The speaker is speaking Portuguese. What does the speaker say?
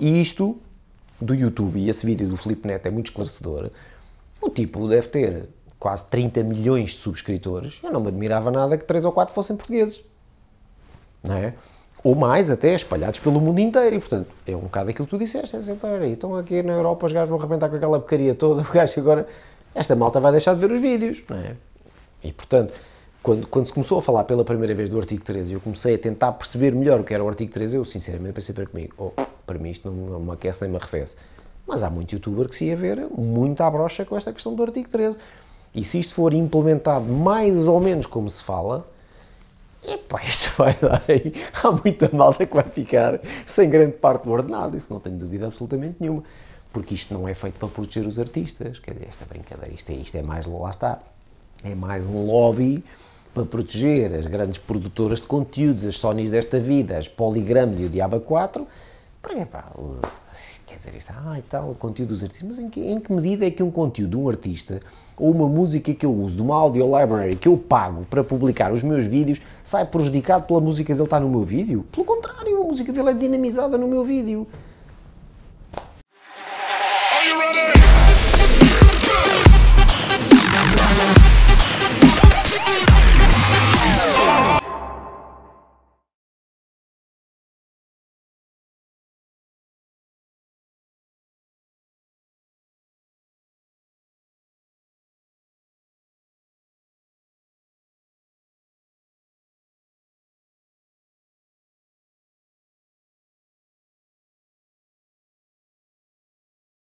E isto do YouTube, e esse vídeo do Felipe Neto é muito esclarecedor, o tipo deve ter quase 30 milhões de subscritores. Eu não me admirava nada que 3 ou 4 fossem portugueses. Não é? Ou mais, até espalhados pelo mundo inteiro. E, portanto, é um bocado aquilo que tu disseste. É dizer, assim, estão aqui na Europa, os gajos vão arrebentar com aquela pecaria toda. O gajo agora. Esta malta vai deixar de ver os vídeos. Não é? E, portanto, quando, quando se começou a falar pela primeira vez do artigo 13, eu comecei a tentar perceber melhor o que era o artigo 13, eu sinceramente pensei para comigo, oh, para mim isto não, não me aquece nem me arrefece. Mas há muito youtuber que se ia ver muito à brocha com esta questão do artigo 13. E se isto for implementado mais ou menos como se fala, epá, isto vai dar aí. Há muita malta que vai ficar sem grande parte do ordenado, isso não tenho dúvida absolutamente nenhuma. Porque isto não é feito para proteger os artistas. Quer dizer, esta brincadeira, isto é, isto é mais, lá está, é mais um lobby para proteger as grandes produtoras de conteúdos, as Sonys desta vida, as PolyGrams e o Diaba 4, quer dizer, isto, ah, e tal, o conteúdo dos artistas, mas em que, em que medida é que um conteúdo de um artista, ou uma música que eu uso, de uma audio library que eu pago para publicar os meus vídeos, sai prejudicado pela música dele estar no meu vídeo? Pelo contrário, a música dele é dinamizada no meu vídeo.